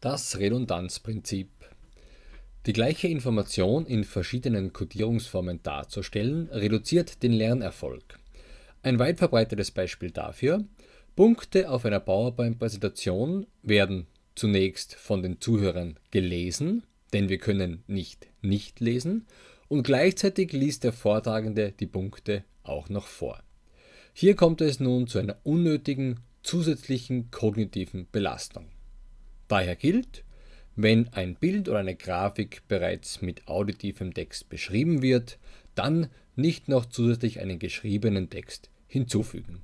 Das Redundanzprinzip. Die gleiche Information in verschiedenen Codierungsformen darzustellen, reduziert den Lernerfolg. Ein weit verbreitetes Beispiel dafür, Punkte auf einer PowerPoint-Präsentation werden zunächst von den Zuhörern gelesen, denn wir können nicht nicht lesen, und gleichzeitig liest der Vortragende die Punkte auch noch vor. Hier kommt es nun zu einer unnötigen zusätzlichen kognitiven Belastung. Daher gilt, wenn ein Bild oder eine Grafik bereits mit auditivem Text beschrieben wird, dann nicht noch zusätzlich einen geschriebenen Text hinzufügen